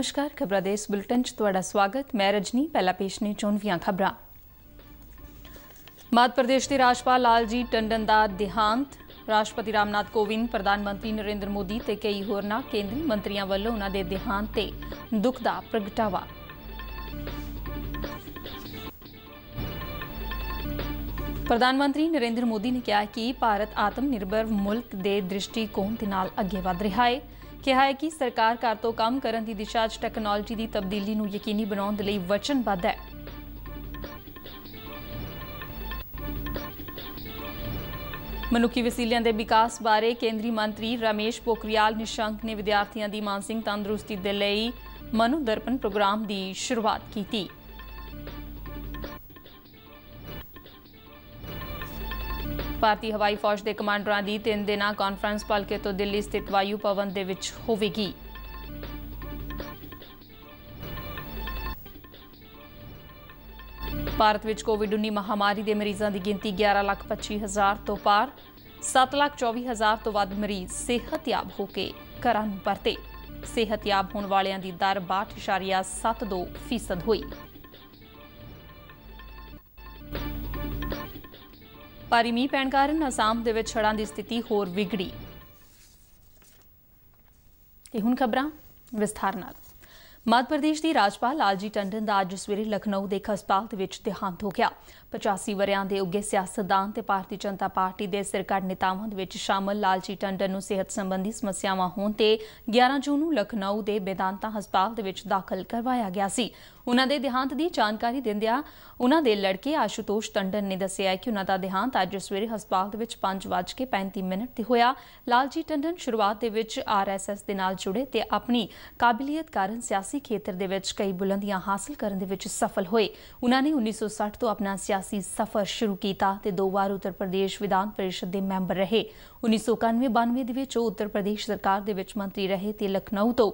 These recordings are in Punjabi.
ਨਮਸਕਾਰ ਖਬਰਾਂ ਦੇ ਇਸ ਬੁਲਟਨ 'ਚ ਤੁਹਾਡਾ ਸਵਾਗਤ ਮੈਂ ਰਜਨੀ ਪਹਿਲਾ ਪੇਸ਼ ਨੇ ਚੋਣਵੀਆਂ ਖਬਰਾਂ ਮੱਧ ਪ੍ਰਦੇਸ਼ ਦੇ ਰਾਜਪਾਲ ਲਾਲਜੀ ਟੰਡਨ ਦਾ ਦਿਹਾਂਤ ਰਾਸ਼ਟਰਪਤੀ ਰਾਮਨਾਥ ਕੋਵਿੰਦ ਪ੍ਰਧਾਨ ਮੰਤਰੀ ਨਰਿੰਦਰ ਮੋਦੀ ਤੇ ਕਈ ਹੋਰਨਾਂ ਕੇਂਦਰੀ ਮੰਤਰੀਆਂ ਵੱਲੋਂ ਉਹਨਾਂ ਦੇ ਦਿਹਾਂਤ ਤੇ ਦੁੱਖ ਦਾ ਪ੍ਰਗਟਾਵਾ ਪ੍ਰਧਾਨ ਮੰਤਰੀ ਨਰਿੰਦਰ ਮੋਦੀ ਨੇ ਕਿਹਾ ਕਿ ਭਾਰਤ ਆਤਮ ਨਿਰਭਰ ਮੁਲਕ ਦੇ ਦ੍ਰਿਸ਼ਟੀਕੋਣ ਦੇ ਨਾਲ ਅੱਗੇ ਵਧ ਰਿਹਾ ਹੈ ਕਿਹਾ ਹੈ ਕਿ ਸਰਕਾਰ ਘਰ ਤੋਂ ਕੰਮ ਕਰਨ ਦੀ ਦਿਸ਼ਾ 'ਚ ਟੈਕਨੋਲੋਜੀ ਦੀ ਤਬਦੀਲੀ ਨੂੰ ਯਕੀਨੀ ਬਣਾਉਣ ਦੇ ਲਈ ਵਚਨਬੱਧ ਹੈ ਮਨੁੱਖੀ ਵਸੀਲਿਆਂ ਦੇ ਵਿਕਾਸ ਬਾਰੇ ਕੇਂਦਰੀ ਮੰਤਰੀ ਰਮੇਸ਼ ਪੋਖਰੀਆਲ ਨਿਸ਼ੰਕ ਨੇ ਵਿਦਿਆਰਥੀਆਂ ਦੀ ਮਾਨਸਿਕ ਤੰਦਰੁਸਤੀ ਦੇ ਲਈ ਮਨੁ ਦਰਪਣ ਪ੍ਰੋਗਰਾਮ ਦੀ ਸ਼ੁਰੂਆਤ ਕੀਤੀ ਭਾਰਤੀ ਹਵਾਈ ਫੌਜ ਦੇ ਕਮਾਂਡਰਾਂ ਦੀ 3 ਦਿਨਾਂ ਕਾਨਫਰੰਸ ਪਲਕੇ ਤੋਂ ਦਿੱਲੀ ਸਥਿਤ ਵਾਯੂ ਭਵਨ ਦੇ ਵਿੱਚ ਹੋਵੇਗੀ ਭਾਰਤ ਵਿੱਚ ਕੋਵਿਡ-19 ਮਹਾਮਾਰੀ ਦੇ ਮਰੀਜ਼ਾਂ ਦੀ ਗਿਣਤੀ 11 ਲੱਖ 25 ਹਜ਼ਾਰ ਤੋਂ ਪਾਰ 7 ਲੱਖ 24 ਹਜ਼ਾਰ ਤੋਂ ਵੱਧ ਮਰੀਜ਼ ਸਿਹਤਯਾਬ ਹੋ ਕੇ ਘਰਾਂ ਨੂੰ ਪਰਤੇ ਸਿਹਤਯਾਬ ਹੋਣ ਵਾਲਿਆਂ ਦੀ ਦਰ 62.72% ਹੋਈ ਭਾਰੀ ਮੀਂਹ ਪੈਣ ਕਾਰਨ ਅਸਾਮ ਦੇ ਵਿੱਚ ਛੜਾਂ ਦੀ ਸਥਿਤੀ ਹੋਰ ਵਿਗੜੀ ਤੇ ਹੁਣ ਖਬਰਾਂ ਵਿਸਥਾਰ ਨਾਲ ਮੱਧ ਪ੍ਰਦੇਸ਼ ਦੀ ਰਾਜਪਾਲ ਲਾਲਜੀ ਟੰਡਨ ਦਾ ਅੱਜ ਸਵੇਰੇ ਲਖਨਊ ਦੇ ਇੱਕ ਹਸਪਤਾਲ ਦੇ ਵਿੱਚ ਦਿਹਾਂਤ ਹੋ ਗਿਆ 85 ਵਰਿਆਂ ਦੇ ਉੱਗੇ ਸਿਆਸਤਦਾਨ ਤੇ ਭਾਰਤੀ ਜਨਤਾ ਪਾਰਟੀ ਦੇ ਸਰਕਾਰ ਨੇਤਾਵਾਂ ਦੇ ਵਿੱਚ ਸ਼ਾਮਲ ਲਾਲਜੀ ਟੰਡਨ ਨੂੰ ਸਿਹਤ ਸੰਬੰਧੀ ਸਮੱਸਿਆਵਾਂ ਹੋਣ ਤੇ 11 ਜੂਨ ਨੂੰ ਲਖਨਊ ਦੇ ਬੇਦਾਂਤਾ ਹਸਪਤਾਲ ਦੇ ਵਿੱਚ ਦਾਖਲ ਕਰਵਾਇਆ ਗਿਆ ਸੀ ਉਹਨਾਂ ਦੇ ਦਿਹਾਂਤ ਦੀ ਜਾਣਕਾਰੀ ਦਿੰਦਿਆਂ ਉਹਨਾਂ ਦੇ ਲੜਕੇ ਆਸ਼ੂਤੋਸ਼ ਟੰਡਨ ਨੇ ਦੱਸਿਆ ਕਿ ਉਹਨਾਂ ਦਾ ਦਿਹਾਂਤ ਅੱਜ ਸਵੇਰੇ ਹਸਪਤਾਲ ਦੇ ਵਿੱਚ 5:35 ਮਿੰਟ ਤੇ ਹੋਇਆ ਲਾਲਜੀ ਟੰਡਨ ਸ਼ੁਰੂਆਤ ਦੇ ਵਿੱਚ ਆਰਐਸਐਸ ਦੇ ਨਾਲ ਜੁੜੇ ਤੇ ਆਪਣੀ ਕਾਬਲੀਅਤ ਕਾਰਨ ਸਿਆਸਤ ਸਿਆਸੀ ਖੇਤਰ ਦੇ ਵਿੱਚ ਕਈ ਬੁਲੰਦੀਆਂ ਹਾਸਲ ਕਰਨ ਦੇ ਵਿੱਚ ਸਫਲ ਹੋਏ ਉਹਨਾਂ ਨੇ 1960 ਤੋਂ ਆਪਣਾ ਸਿਆਸੀ ਸਫ਼ਰ ਸ਼ੁਰੂ ਕੀਤਾ ਤੇ ਦੋ ਵਾਰ ਉੱਤਰ ਪ੍ਰਦੇਸ਼ ਵਿਧਾਨ ਪਰਿਸ਼ਦ ਦੇ ਮੈਂਬਰ ਰਹੇ 1991-92 ਦੇ ਵਿੱਚ ਉਹ ਉੱਤਰ ਪ੍ਰਦੇਸ਼ ਸਰਕਾਰ ਦੇ ਵਿੱਚ ਮੰਤਰੀ ਰਹੇ ਤੇ ਲਖਨਊ ਤੋਂ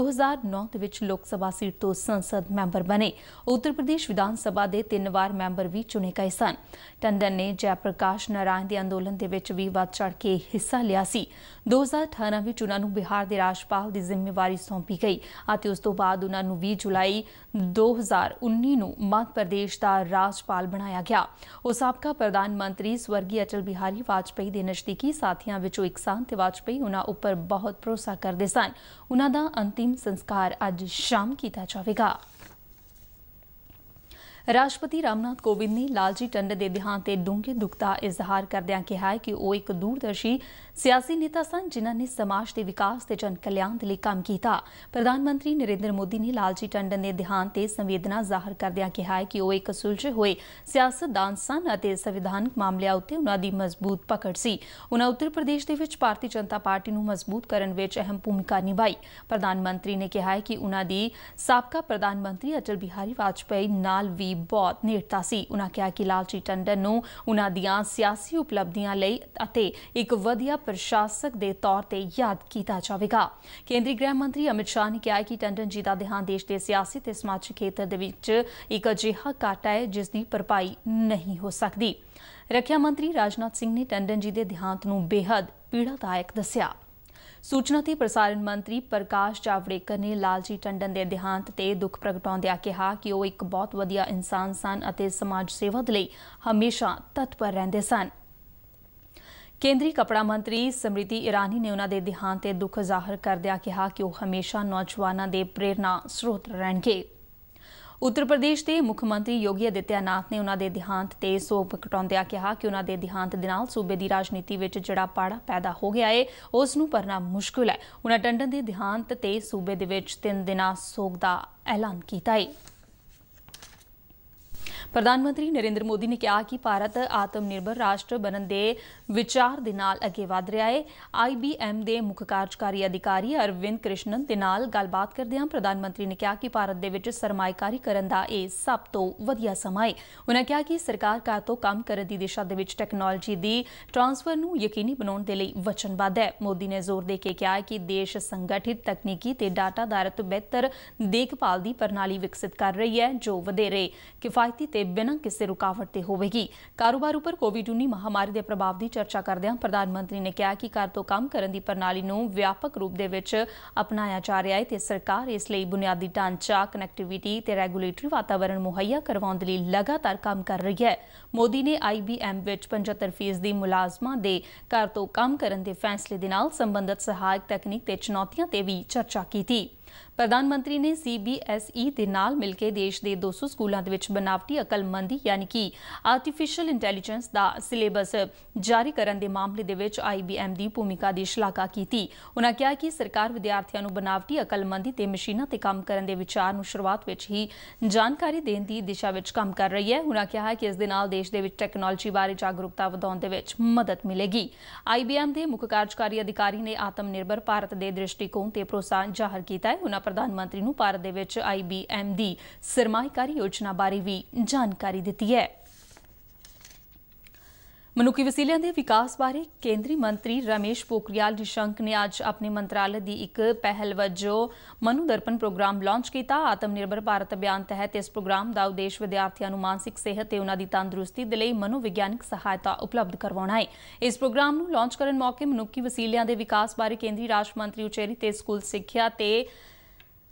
2009 ਦੇ ਵਿੱਚ ਲੋਕ ਸਭਾ ਸੀਟ ਤੋਂ ਸੰਸਦ ਮੈਂਬਰ ਬਣੇ ਉੱਤਰ ਪ੍ਰਦੇਸ਼ ਵਿਧਾਨ ਸਭਾ ਦੇ ਤਿੰਨ ਵਾਰ ਮੈਂਬਰ ਵੀ ਚੁਣੇ ਗਏ ਸਨ ਟੰਡਨ ਨੇ ਜੈ ਪ੍ਰਕਾਸ਼ ਨਾਰਾਇਣ ਦੇ ਅੰਦੋਲਨ ਦੇ ਵਿੱਚ ਵੀ ਵੱਧ ਚੜ ਕੇ ਹਿੱਸਾ ਲਿਆ ਸੀ 2018 ਵਿੱਚ ਉਹਨਾਂ ਨੂੰ ਬਿਹਾਰ ਦੇ ਰਾਜਪਾਲ ਦੀ ਜ਼ਿੰਮੇਵਾਰੀ ਸੌਂਪੀ ਗਈ ਅਤੇ ਉਸ ਤੋਂ ਬਾਅਦ ਉਹਨਾਂ ਨੂੰ 20 ਜੁਲਾਈ 2019 ਨੂੰ ਮੱਧ ਪ੍ਰਦੇਸ਼ ਦਾ ਰਾਜਪਾਲ ਬਣਾਇਆ ਗਿਆ ਉਹ ਸਾਬਕਾ ਪ੍ਰਧਾਨ ਮੰਤਰੀ ਸਵਰਗੀ ਅਚਲ ਬਿਹਾਰੀ ਵਾਜਪੇਈ ਦੇ ਨਜ਼ਦੀਕੀ ਸਾਥੀਆਂ ਵਿੱਚੋਂ ਇੱਕ ਸਨ ਤੇ ਵਾਜਪੇਈ ਉਹਨਾਂ ਉੱਪਰ ਬਹੁਤ ਭਰੋਸਾ ਕਰਦੇ ਸਨ ਉਹਨਾਂ ਦਾ ਅੰਤਿਮ ਸੰਸਕਾਰ ਅੱਜ ਸ਼ਾਮ ਕੀਤਾ ਜਾਵੇਗਾ ਰਾਸ਼ਟਰਪਤੀ ਰਾਮਨਾਥ ਕੋਵਿੰਦ ਨੇ ਲਾਲਜੀ ਟੰਡਨ ਦੇ ਦਿਹਾਂਤ ਤੇ ਡੂੰਘੇ ਦੁੱਖ ਦਾ ਇਜ਼ਹਾਰ ਕਰਦਿਆਂ ਕਿਹਾ ਹੈ ਕਿ ਉਹ ਇੱਕ ਦੂਰਦਰਸ਼ੀ ਸਿਆਸੀ ਨੇਤਾ ਸਨ ਜਿਨ੍ਹਾਂ ਨੇ ਸਮਾਜ ਦੇ ਵਿਕਾਸ ਤੇ ਜਨ ਕਲਿਆਣ ਦੇ ਲਈ ਕੰਮ ਕੀਤਾ ਪ੍ਰਧਾਨ ਮੰਤਰੀ ਨਰਿੰਦਰ ਮੋਦੀ ਨੇ ਲਾਲਜੀ ਟੰਡਨ ਦੇ ਦਿਹਾਂਤ ਤੇ ਸੰਵੇਦਨਾ ਜ਼ਾਹਰ ਕਰਦਿਆਂ ਕਿਹਾ ਹੈ ਕਿ ਉਹ ਇੱਕ ਸੁਲਝੇ ਹੋਏ ਸਿਆਸਤਦਾਨ ਸਨ ਅਤੇ ਸੰਵਿਧਾਨਕ ਮਾਮਲਿਆਂ ਉੱਤੇ ਉਹਨਾਂ ਦੀ ਮਜ਼ਬੂਤ ਪਕੜ ਸੀ ਉਹਨਾਂ ਉੱਤਰ ਪ੍ਰਦੇਸ਼ ਦੇ ਵਿੱਚ ਭਾਰਤੀ ਜਨਤਾ ਪਾਰਟੀ ਨੂੰ ਮਜ਼ਬੂਤ ਕਰਨ ਵਿੱਚ ਅਹਿਮ ਭੂਮਿਕਾ ਨਿਭਾਈ ਪ੍ਰਧਾਨ ਮੰਤਰੀ ਨੇ ਕਿਹਾ ਹੈ ਕਿ ਉਹਨਾਂ ਦੀ ਸਾਬਕਾ ਪ੍ਰਧਾਨ ਮੰਤਰੀ ਅਟਲ ਬਿਹਾਰੀ ਵਾਜਪੇਈ ਨਾਲ ਵੀ ਦੀ ਬਹੁਤ ਨੇੜਤਾ ਸੀ ਉਹਨਾਂ ਕਿਹਾ ਕਿ ਲਾਲਚੀ ਟੰਡਨ ਨੂੰ ਉਹਨਾਂ ਦੀਆਂ ਸਿਆਸੀ ਉਪਲਬਧੀਆਂ ਲਈ ਅਤੇ ਇੱਕ ਵਧੀਆ ਪ੍ਰਸ਼ਾਸਕ ਦੇ ਤੌਰ ਤੇ ਯਾਦ ਕੀਤਾ ਜਾਵੇਗਾ ਕੇਂਦਰੀ ਗ੍ਰਹਿ ਮੰਤਰੀ ਅਮਿਤ ਸ਼ਾਹ ਨੇ ਕਿਹਾ ਕਿ ਟੰਡਨ ਜੀ ਦਾ ਦੇਹਾਂਤ ਦੇਸ਼ ਦੇ ਸਿਆਸੀ ਤੇ ਸਮਾਜਿਕ ਖੇਤਰ ਦੇ ਵਿੱਚ ਇੱਕ ਅਜਿਹਾ ਕਾਟਾ ਹੈ ਜਿਸ ਦੀ ਭਰਪਾਈ ਨਹੀਂ ਹੋ ਸਕਦੀ ਰੱਖਿਆ ਮੰਤਰੀ ਰਾਜਨਾਥ ਸਿੰਘ ਨੇ ਟੰਡਨ ਜੀ ਦੇ ਦੇਹਾਂਤ ਨੂੰ ਬੇहद ਪੀੜਾਦਾਇਕ ਦੱਸਿਆ ਸੂਚਨਾ ਤੇ ਪ੍ਰਸਾਰਣ ਮੰਤਰੀ ਪ੍ਰਕਾਸ਼ ਜਾਵੜੇਕਰ ਨੇ ਲਾਲਜੀ ਟੰਡਨ ਦੇ ਦੇਹਾਂਤ ਤੇ ਦੁੱਖ ਪ੍ਰਗਟਾਉਂਦਿਆਂ ਕਿਹਾ ਕਿ ਉਹ ਇੱਕ ਬਹੁਤ ਵਧੀਆ ਇਨਸਾਨ ਸਨ ਅਤੇ ਸਮਾਜ ਸੇਵਾ ਦੇ ਲਈ ਹਮੇਸ਼ਾ ਤਤਪਰ ਰਹਿੰਦੇ ਸਨ ਕੇਂਦਰੀ ਕਪੜਾ ਮੰਤਰੀ ਸਮ੍ਰਿਤੀ ਇਰਾਨੀ ਨੇ ਉਹਨਾਂ ਦੇ ਦੇਹਾਂਤ ਤੇ ਦੁੱਖ ਜ਼ਾਹਰ ਕਰਦਿਆਂ ਕਿਹਾ ਕਿ ਉਹ ਹਮੇਸ਼ਾ ਨੌਜਵਾਨਾਂ ਦੇ ਪ੍ਰੇਰਣਾ ਸਰੋਤ ਰਹਿਣਗੇ ਉੱਤਰ ਪ੍ਰਦੇਸ਼ ਦੇ ਮੁੱਖ ਮੰਤਰੀ ਯੋਗੀ ਅਦਿੱਤਿਆਨਾਥ ਨੇ ਉਹਨਾਂ ਦੇ ਦਿਹਾਂਤ ਤੇ ਸੋਗ ਪ੍ਰਗਟਾਉਂਦਿਆਂ ਕਿਹਾ ਕਿ ਉਹਨਾਂ ਦੇ ਦਿਹਾਂਤ ਦੇ ਨਾਲ ਸੂਬੇ ਦੀ ਰਾਜਨੀਤੀ ਵਿੱਚ ਜਿਹੜਾ ਪਾੜਾ ਪੈਦਾ ਹੋ ਗਿਆ ਏ ਉਸ ਨੂੰ ਭਰਨਾ ਮੁਸ਼ਕਲ ਹੈ ਉਹਨਾਂ ਟੰਡਨ ਦੇ ਦਿਹਾਂਤ ਤੇ ਸੂਬੇ ਦੇ ਵਿੱਚ 3 ਦਿਨਾਂ ਸੋਗ ਦਾ ਐਲਾਨ ਕੀਤਾ ਏ ਪ੍ਰਧਾਨ ਮੰਤਰੀ ਨਰਿੰਦਰ ਮੋਦੀ ਨੇ ਕਿਹਾ ਕਿ ਭਾਰਤ ਆਤਮ ਨਿਰਭਰ ਰਾਸ਼ਟਰ ਬਣਨ ਦੇ ਵਿਚਾਰ ਦੇ ਨਾਲ ਅੱਗੇ ਵਧ ਰਿਹਾ ਹੈ ਆਈਬੀਐਮ ਦੇ ਮੁੱਖ ਕਾਰਜਕਾਰੀ ਅਧਿਕਾਰੀ ਅਰਵਿੰਦ ਕ੍ਰਿਸ਼ਨਨ ਦੇ ਨਾਲ ਗੱਲਬਾਤ ਕਰਦਿਆਂ ਪ੍ਰਧਾਨ ਮੰਤਰੀ ਨੇ ਕਿਹਾ ਕਿ ਭਾਰਤ ਦੇ ਵਿੱਚ ਸਰਮਾਇਕਾਰੀ ਕਰਨ ਦਾ ਇਹ ਸਭ ਤੋਂ ਵਧੀਆ ਸਮਾਂ ਹੈ ਉਹਨਾਂ ਕਿਹਾ ਕਿ ਸਰਕਾਰ ਕਾ ਤੋਂ ਕੰਮ ਕਰਨ ਦੀ ਦਿਸ਼ਾ ਦੇ ਵਿੱਚ ਟੈਕਨੋਲੋਜੀ ਦੀ ਟ੍ਰਾਂਸਫਰ ਨੂੰ ਯਕੀਨੀ ਬਣਾਉਣ ਦੇ ਲਈ ਵਚਨਬੱਧ ਹੈ ਮੋਦੀ ਨੇ ਜ਼ੋਰ ਦੇ ਕੇ ਕਿਹਾ ਕਿ ਦੇਸ਼ ਸੰਗਠਿਤ ਤਕਨੀਕੀ ਤੇ ਡਾਟਾ ਆਧਾਰਿਤ ਬਿਹਤਰ ਦੇਖਭਾਲ ਦੀ ਪ੍ਰਣਾਲੀ ਵਿਕਸਿਤ ਕਰ ਰਹੀ ਹੈ ਜੋ ਵਧੇਰੇ ਕਿਫਾਇਤੀ ਤੇ ਤੇ ਬਿਨਾਂ ਕਿਸੇ ਰੁਕਾਵਟ ਤੇ ਹੋਵੇਗੀ ਕਾਰੋਬਾਰ ਉੱਪਰ ਕੋਵਿਡ-19 ਮਹਾਮਾਰੀ ਦੇ ਪ੍ਰਭਾਵ ਦੀ ਚਰਚਾ ਕਰਦਿਆਂ ਪ੍ਰਧਾਨ ਮੰਤਰੀ ਨੇ ਕਿਹਾ ਕਿ ਘਰ ਤੋਂ ਕੰਮ ਕਰਨ ਦੀ ਪ੍ਰਣਾਲੀ ਨੂੰ ਵਿਆਪਕ ਰੂਪ ਦੇ ਵਿੱਚ ਅਪਣਾਇਆ ਜਾ ਰਿਹਾ ਹੈ ਤੇ ਸਰਕਾਰ ਇਸ ਲਈ ਬੁਨਿਆਦੀ ਢਾਂਚਾ ਕਨੈਕਟੀਵਿਟੀ ਤੇ ਰੈਗੂਲੇਟਰੀ ਵਾਤਾਵਰਣ ਮੁਹੱਈਆ ਕਰਵਾਉਣ ਦੇ ਲਈ ਲਗਾਤਾਰ ਕੰਮ ਕਰ ਰਹੀ ਹੈ ਮੋਦੀ ਨੇ ਆਈਬੀਐਮ ਵਿੱਚ 75% ਦੀ ਮੁਲਾਜ਼ਮਾਂ ਦੇ ਘਰ ਤੋਂ ਕੰਮ ਕਰਨ ਦੇ ਫੈਸਲੇ ਦੇ ਨਾਲ ਸੰਬੰਧਿਤ ਸਹਾਇਕ ਤਕਨੀਕ ਤੇ ਚੁਣੌਤੀਆਂ ਤੇ ਵੀ ਚਰਚਾ ਕੀਤੀ ਪ੍ਰਧਾਨ ਮੰਤਰੀ ਨੇ ਸੀਬੀਐਸਈ ਦੇ ਨਾਲ ਮਿਲ ਕੇ ਦੇਸ਼ ਦੇ 200 ਸਕੂਲਾਂ ਦੇ ਵਿੱਚ ਬਨਾਵਟੀ ਅਕਲਮੰਦੀ ਯਾਨੀ ਕਿ ਆਰਟੀਫੀਸ਼ੀਅਲ ਇੰਟੈਲੀਜੈਂਸ ਦਾ ਸਿਲੇਬਸ ਜਾਰੀ ਕਰਨ ਦੇ ਮਾਮਲੇ ਦੇ ਵਿੱਚ ਆਈਬੀਐਮ ਦੀ ਭੂਮਿਕਾ ਦੀ ਸ਼ਲਾਘਾ ਕੀਤੀ ਉਹਨਾਂ ਕਿਹਾ ਕਿ ਸਰਕਾਰ ਵਿਦਿਆਰਥੀਆਂ ਨੂੰ ਬਨਾਵਟੀ ਅਕਲਮੰਦੀ ਤੇ ਮਸ਼ੀਨਾਂ ਤੇ ਕੰਮ ਕਰਨ ਦੇ ਵਿਚਾਰ ਨੂੰ ਸ਼ੁਰੂਆਤ ਵਿੱਚ ਹੀ ਜਾਣਕਾਰੀ ਦੇਣ ਦੀ ਦਿਸ਼ਾ ਵਿੱਚ ਕੰਮ ਕਰ ਰਹੀ ਹੈ ਉਹਨਾਂ ਕਿਹਾ ਕਿ ਇਸ ਦੇ ਨਾਲ ਦੇਸ਼ ਦੇ ਵਿੱਚ ਟੈਕਨੋਲੋਜੀ ਬਾਰੇ ਜਾਗਰੂਕਤਾ ਵਧਾਉਣ ਦੇ ਵਿੱਚ ਮਦਦ ਮਿਲੇਗੀ ਆਈਬੀਐਮ ਦੇ ਮੁੱਖ ਕਾਰਜਕਾਰੀ ਅਧਿਕਾਰੀ ਨੇ ਆਤਮ ਨਿਰਭਰ ਭਾਰਤ ਦੇ ਦ੍ਰਿਸ਼ਟੀਕੋਣ ਤੇ ਪ੍ਰੋਸਾਹਨ ਜ਼ਾਹਰ ਕੀਤਾ ਹੈ ਉਹਨਾਂ ਪ੍ਰਧਾਨ ਮੰਤਰੀ ਨੂੰ ਭਾਰਤ ਦੇ ਵਿੱਚ ਆਈਬੀਐਮ ਦੀ ਸਰਮਾਇਕਾਰੀ ਯੋਜਨਾ ਬਾਰੇ ਵੀ ਜਾਣਕਾਰੀ ਦਿੱਤੀ ਹੈ ਮਨੁੱਖੀ ਵਸੀਲਿਆਂ ਦੇ ਵਿਕਾਸ ਬਾਰੇ ਕੇਂਦਰੀ ਮੰਤਰੀ ਰਮੇਸ਼ ਪੋਖਰੀਆਲ ਨਿਸ਼ੰਕ ਨੇ ਅੱਜ ਆਪਣੇ ਮੰਤਰਾਲੇ ਦੀ ਇੱਕ ਪਹਿਲ ਵਜੋਂ ਮਨੂ ਦਰਪਣ ਪ੍ਰੋਗਰਾਮ ਲਾਂਚ ਕੀਤਾ ਆਤਮ ਨਿਰਭਰ ਭਾਰਤ ਅਭਿਆਨ ਤਹਿਤ ਇਸ ਪ੍ਰੋਗਰਾਮ ਦਾ ਉਦੇਸ਼ ਵਿਦਿਆਰਥੀਆਂ ਨੂੰ ਮਾਨਸਿਕ ਸਿਹਤ ਤੇ ਉਹਨਾਂ ਦੀ ਤੰਦਰੁਸਤੀ ਦੇ ਲਈ ਮਨੋਵਿਗਿਆਨਕ ਸਹਾਇਤਾ ਉਪਲਬਧ ਕਰਵਾਉਣਾ ਹੈ ਇਸ ਪ੍ਰੋਗਰਾਮ ਨੂੰ ਲਾਂਚ ਕਰਨ ਮੌਕੇ ਮਨੁੱਖੀ ਵਸੀਲਿਆਂ ਦੇ ਵਿਕਾਸ ਬਾਰੇ ਕੇਂਦਰੀ ਰਾਜ ਮੰਤਰੀ ਉਚੇਰੀ ਤੇ ਸਕੂਲ ਸਿੱਖਿਆ ਤੇ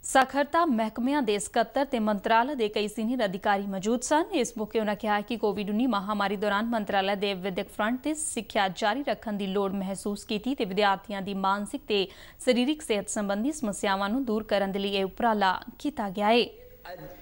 साखरता महकमिया के सकत्र मंत्रालय के कई सीनियर अधिकारी मौजूद सन इस मौके उन्होंने कहा कि कोविड उन्नीस महामारी दौरान मंत्रालय के विद्यक फ्रंट से सिक्ख्या जारी रखने की लड़ महसूस की विद्यार्थियों की मानसिक से शरीरक सेहत संबंधी समस्यावान दूर करने के लिए यह किया गया है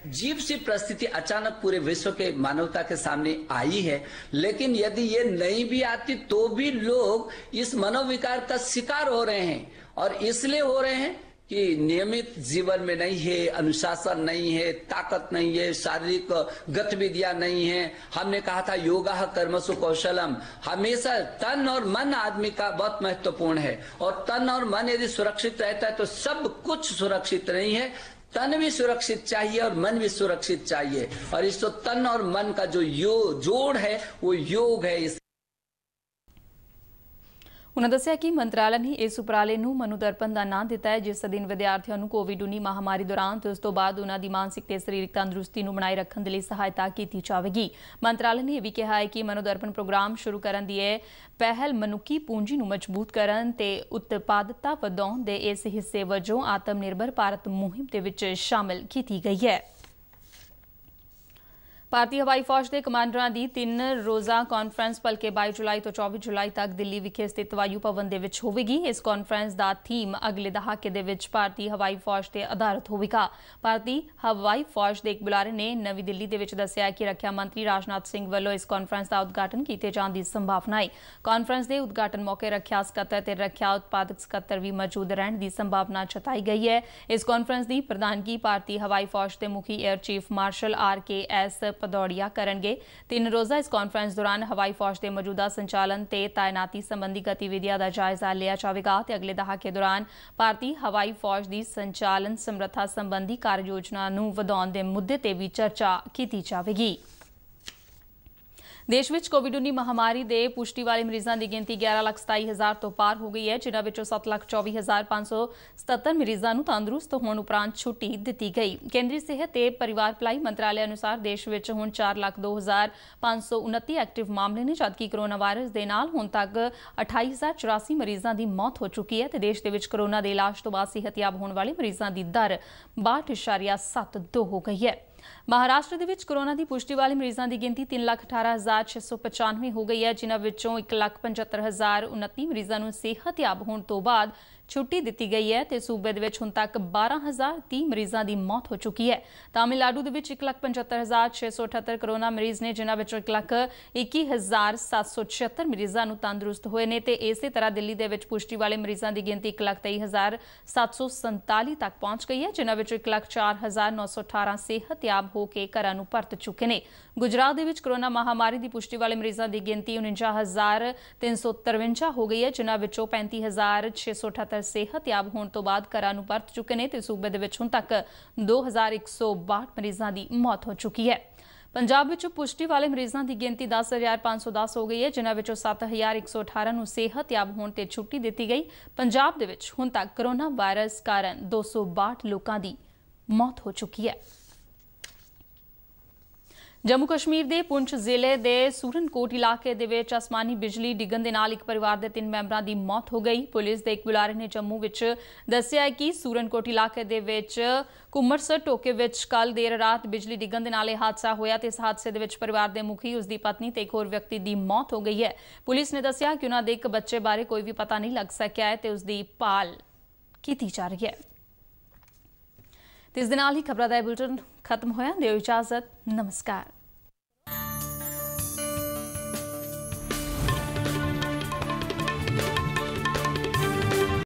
जीव सी परिस्थिति अचानक पूरे विश्व के मानवता के सामने आई है लेकिन यदि ये नहीं भी आती तो भी लोग इस मनोविकार का शिकार हो रहे हैं और इसलिए हो रहे हैं कि नियमित जीवन में नहीं है अनुशासन नहीं है ताकत नहीं है शारीरिक गतिविधियां नहीं है हमने कहा था योगा कर्मसु कौशलम हमेशा तन और मन आदमी का बहुत महत्वपूर्ण है और तन और मन यदि सुरक्षित रहता है तो सब कुछ सुरक्षित नहीं है तन भी सुरक्षित चाहिए और मन भी सुरक्षित चाहिए और इस तो तन और मन का जो योग जोड़ है वो योग है इस ਉਹਨਾਂ ਦੱਸਿਆ ਕਿ ਮੰਤਰਾਲੇ ਨੇ ਇਸ ਉਪਰਾਲੇ ਨੂੰ ਮਨੋਦਰਪਣ ਦਾ ਨਾਮ ਦਿੱਤਾ ਹੈ ਜਿਸ ਅਧੀਨ ਵਿਦਿਆਰਥੀਆਂ ਨੂੰ ਕੋਵਿਡ-19 ਮਹਾਮਾਰੀ ਦੌਰਾਨ ਤੇ ਉਸ ਤੋਂ ਬਾਅਦ ਉਹਨਾਂ ਦੀ ਮਾਨਸਿਕ ਤੇ ਸਰੀਰਕ ਤੰਦਰੁਸਤੀ ਨੂੰ ਬਣਾਈ ਰੱਖਣ ਦੇ ਲਈ ਸਹਾਇਤਾ ਕੀਤੀ ਜਾਵੇਗੀ ਮੰਤਰਾਲੇ ਨੇ ਇਹ ਵੀ ਕਿਹਾ ਹੈ ਕਿ ਮਨੋਦਰਪਣ ਪ੍ਰੋਗਰਾਮ ਸ਼ੁਰੂ ਕਰਨ ਦੀ ਇਹ ਪਹਿਲ ਮਨੁੱਖੀ ਪੂੰਜੀ ਨੂੰ ਮਜ਼ਬੂਤ ਕਰਨ ਤੇ ਉਤਪਾਦਕਤਾ ਵਧਾਉਣ ਦੇ ਇਸ ਹਿੱਸੇ ਵਜੋਂ ਆਤਮ ਨਿਰਭਰ ਭਾਰਤ ਮੁਹਿੰਮ ਦੇ ਵਿੱਚ ਸ਼ਾਮਲ ਕੀਤੀ ਗਈ ਹੈ ਭਾਰਤੀ ਹਵਾਈ ਫੌਜ ਦੇ ਕਮਾਂਡਰਾਂ ਦੀ 3 ਰੋਜ਼ਾ ਕਾਨਫਰੰਸ ਬਲਕਿ 22 ਜੁਲਾਈ ਤੋਂ 24 ਜੁਲਾਈ ਤੱਕ ਦਿੱਲੀ ਵਿਖੇ ਸਥਿਤ ਵਾਯੂ ਭਵਨ ਦੇ ਵਿੱਚ ਹੋਵੇਗੀ ਇਸ ਕਾਨਫਰੰਸ ਦਾ ਥੀਮ ਅਗਲੇ ਦਹਾਕੇ ਦੇ ਵਿੱਚ ਭਾਰਤੀ ਹਵਾਈ ਫੌਜ ਤੇ ਆਧਾਰਿਤ ਹੋਵੇਗਾ ਭਾਰਤੀ ਹਵਾਈ ਫੌਜ ਦੇ ਇੱਕ ਬੁਲਾਰੇ ਨੇ ਨਵੀਂ ਦਿੱਲੀ ਦੇ ਵਿੱਚ ਦੱਸਿਆ ਕਿ ਰੱਖਿਆ ਮੰਤਰੀ ਰਾਜਨਾਥ ਸਿੰਘ ਵੱਲੋਂ ਇਸ ਕਾਨਫਰੰਸ ਦਾ ਉਦਘਾਟਨ ਕੀਤੇ ਜਾਣ ਦੀ ਸੰਭਾਵਨਾ ਹੈ ਕਾਨਫਰੰਸ ਦੇ ਉਦਘਾਟਨ ਮੌਕੇ ਰੱਖਿਆ ਸਕੱਤਰ ਤੇ ਰੱਖਿਆ ਉਤਪਾਦਕ ਸਕੱਤਰ ਵੀ ਮੌਜੂਦ ਰਹਿਣ ਦੀ ਸੰਭਾਵਨਾ ਚਤਾਈ ਗਈ ਹੈ ਇਸ ਕਾਨਫਰੰਸ ਦੀ ਪ੍ਰਧਾਨਗੀ ਭਾਰਤੀ ਹਵਾਈ ਫੌਜ ਦੇ ਮੁਖੀ air chief marshal R K S Bhadauria ਕਰਨਗੇ ਤਿੰਨ ਰੋਜ਼ਾ ਇਸ ਕਾਨਫਰੰਸ ਦੌਰਾਨ ਹਵਾਈ ਫੌਜ ਦੇ ਮੌਜੂਦਾ ਸੰਚਾਲਨ ਤੇ ਤਾਇਨਾਤੀ ਸੰਬੰਧੀ ਗਤੀਵਿਧੀਆਂ ਦਾ ਜਾਇਜ਼ਾ ਲਿਆ ਜਾਵੇਗਾ ਤੇ ਅਗਲੇ ਦਹਾਕੇ ਦੌਰਾਨ ਭਾਰਤੀ ਹਵਾਈ ਫੌਜ ਦੀ ਸੰਚਾਲਨ ਸਮਰੱਥਾ ਸੰਬੰਧੀ ਕਾਰਜ ਯੋਜਨਾ ਨੂੰ ਵਧਾਉਣ ਦੇ ਮੁੱਦੇ ਤੇ ਵੀ ਚਰਚਾ ਕੀਤੀ ਜਾਵੇਗੀ ਦੇਸ਼ ਵਿੱਚ ਕੋਵਿਡ-19 ਮਹਾਮਾਰੀ ਦੇ ਪੁਸ਼ਟੀ ਵਾਲੇ ਮਰੀਜ਼ਾਂ ਦੀ ਗਿਣਤੀ 11,27,000 ਤੋਂ ਪਾਰ ਹੋ ਗਈ ਹੈ ਜਿਨ੍ਹਾਂ ਵਿੱਚੋਂ 7,24,577 ਮਰੀਜ਼ਾਂ ਨੂੰ ਤੰਦਰੁਸਤ ਹੋਣ ਉਪਰੰਤ ਛੁੱਟੀ ਦਿੱਤੀ ਗਈ ਕੇਂਦਰੀ ਸਿਹਤ ਤੇ ਪਰਿਵਾਰ ਭਲਾਈ ਮੰਤਰਾਲੇ ਅਨੁਸਾਰ ਦੇਸ਼ ਵਿੱਚ ਹੁਣ 4,02,529 ਐਕਟਿਵ ਮਾਮਲੇ ਨੇ ਜਦਕਿ ਕੋਰੋਨਾ ਵਾਇਰਸ ਦੇ ਨਾਲ ਹੁਣ ਤੱਕ 28084 ਮਰੀਜ਼ਾਂ ਦੀ ਮੌਤ ਹੋ ਚੁੱਕੀ ਹੈ ਤੇ ਦੇਸ਼ ਦੇ ਵਿੱਚ ਕੋਰੋਨਾ ਦੇ ਇਲਾਜ ਤੋਂ ਬਾਅਦ ਸਿਹਤਯਾਬ ਹੋਣ ਵਾਲੇ ਮਰੀਜ਼ਾਂ ਦੀ ਦਰ 62.72 ਹੋ ਗਈ ਹੈ ਮਹਾਰਾਸ਼ਟਰ ਦੇ ਵਿੱਚ ਕੋਰੋਨਾ ਦੀ ਪੁਸ਼ਟੀ ਵਾਲੇ ਮਰੀਜ਼ਾਂ ਦੀ ਗਿਣਤੀ 318695 ਹੋ ਗਈ ਹੈ ਜਿਨ੍ਹਾਂ ਵਿੱਚੋਂ 175029 ਮਰੀਜ਼ਾਂ ਨੂੰ ਸਿਹਤਯਾਬ ਹੋਣ ਤੋਂ ਬਾਅਦ ਛੁੱਟੀ ਦਿੱਤੀ ਗਈ ਹੈ ਤੇ ਸੂਬੇ ਦੇ ਵਿੱਚ ਹੁਣ ਤੱਕ 12030 ਮਰੀਜ਼ਾਂ ਦੀ ਮੌਤ ਹੋ ਚੁੱਕੀ ਹੈ ਤਾਮਿਲਨਾਡੂ ਦੇ ਵਿੱਚ 175678 ਕਰੋਨਾ ਮਰੀਜ਼ ਨੇ ਜਿਨ੍ਹਾਂ ਵਿੱਚੋਂ 121776 ਮਰੀਜ਼ਾਂ ਨੂੰ ਤੰਦਰੁਸਤ ਹੋਏ ਨੇ ਤੇ ਇਸੇ ਤਰ੍ਹਾਂ ਦਿੱਲੀ ਦੇ ਵਿੱਚ ਪੁਸ਼ਟੀ ਵਾਲੇ ਮਰੀਜ਼ਾਂ ਦੀ ਗਿਣਤੀ 123747 ਤੱਕ ਪਹੁੰਚ ਗਈ ਹੈ ਜਿਨ੍ਹਾਂ ਵਿੱਚੋਂ 104918 ਸਿਹਤਯਾਬ ਹੋ ਕੇ ਘਰਾਂ ਨੂੰ ਪਰਤ ਚੁੱਕੇ ਨੇ ਗੁਜਰਾਤ ਦੇ ਵਿੱਚ ਕਰੋਨਾ ਮਹਾਮਾਰੀ ਦੀ ਪੁਸ਼ਟੀ ਵਾਲੇ ਮਰੀਜ਼ਾਂ ਦੀ ਗਿਣਤੀ 49353 ਹੋ ਗਈ ਹੈ ਜਿਨ੍ਹਾਂ ਵਿੱਚੋਂ 35678 ਸਿਹਤਯਾਬ ਹੋਣ ਤੋਂ ਬਾਅਦ ਘਰਾਂ ਨੂੰ ਪਰਤ ਚੁੱਕੇ ਨੇ ਤੇ ਸੂਬੇ ਦੇ ਵਿੱਚ ਹੁਣ ਤੱਕ 2162 ਮਰੀਜ਼ਾਂ ਦੀ ਮੌਤ ਹੋ ਚੁੱਕੀ ਹੈ ਪੰਜਾਬ ਵਿੱਚ ਪੁਸ਼ਟੀ ਵਾਲੇ ਮਰੀਜ਼ਾਂ ਦੀ ਗਿਣਤੀ 10510 ਹੋ ਗਈ ਹੈ ਜਿਨ੍ਹਾਂ ਵਿੱਚੋਂ 7118 ਨੂੰ ਸਿਹਤਯਾਬ ਹੋਣ ਤੇ ਛੁੱਟੀ ਦਿੱਤੀ ਗਈ ਪੰਜਾਬ ਦੇ ਵਿੱਚ ਹੁਣ ਤੱਕ ਕਰੋਨਾ ਵਾਇਰਸ ਕਾਰਨ 262 ਲੋਕਾਂ ਦੀ ਮੌਤ ਹੋ ਚੁੱਕੀ ਹੈ ਜੰਮੂ ਕਸ਼ਮੀਰ ਦੇ ਪੁੰਛ ਜ਼ਿਲ੍ਹੇ ਦੇ ਸੂਰਨਕੋਟ ਇਲਾਕੇ ਦੇ ਵਿੱਚ ਅਸਮਾਨੀ ਬਿਜਲੀ ਡਿੱਗਣ ਦੇ ਨਾਲ ਇੱਕ ਪਰਿਵਾਰ ਦੇ ਤਿੰਨ ਮੈਂਬਰਾਂ ਦੀ ਮੌਤ ਹੋ ਗਈ ਪੁਲਿਸ ਦੇ ਇੱਕ ਬੁਲਾਰੇ ਨੇ ਜੰਮੂ ਵਿੱਚ ਦੱਸਿਆ ਕਿ ਸੂਰਨਕੋਟ ਇਲਾਕੇ ਦੇ ਵਿੱਚ ਕੁਮਰਸਰ ਟੋਕੇ ਵਿੱਚ ਕੱਲ ਦੇਰ ਰਾਤ ਬਿਜਲੀ ਡਿੱਗਣ ਦੇ ਨਾਲ ਇਹ ਹਾਦਸਾ ਹੋਇਆ ਤੇ ਇਸ ਹਾਦਸੇ ਦੇ ਵਿੱਚ ਪਰਿਵਾਰ ਦੇ ਮੁਖੀ ਉਸ ਦੀ ਪਤਨੀ ਤੇ ਇੱਕ ਹੋਰ ਵਿਅਕਤੀ ਦੀ ਮੌਤ ਹੋ ਗਈ ਹੈ ਪੁਲਿਸ ਨੇ ਦੱਸਿਆ ਕਿ ਉਹਨਾਂ ਦੇ ਇੱਕ ਬੱਚੇ ਬਾਰੇ ਕੋਈ ਵੀ ਪਤਾ ਨਹੀਂ ਲੱਗ ਸਕਿਆ ਹੈ ਤੇ ਉਸ ਦੀ ਭਾਲ ਕੀਤੀ ਜਾ ਰਹੀ ਹੈ ਤੇ ਇਸ ਦੇ ਨਾਲ ਹੀ ਖਬਰਾਂ ਦਾ ਬੁਲਟਨ ختم شد. نمی‌خوایم دیوید چازد.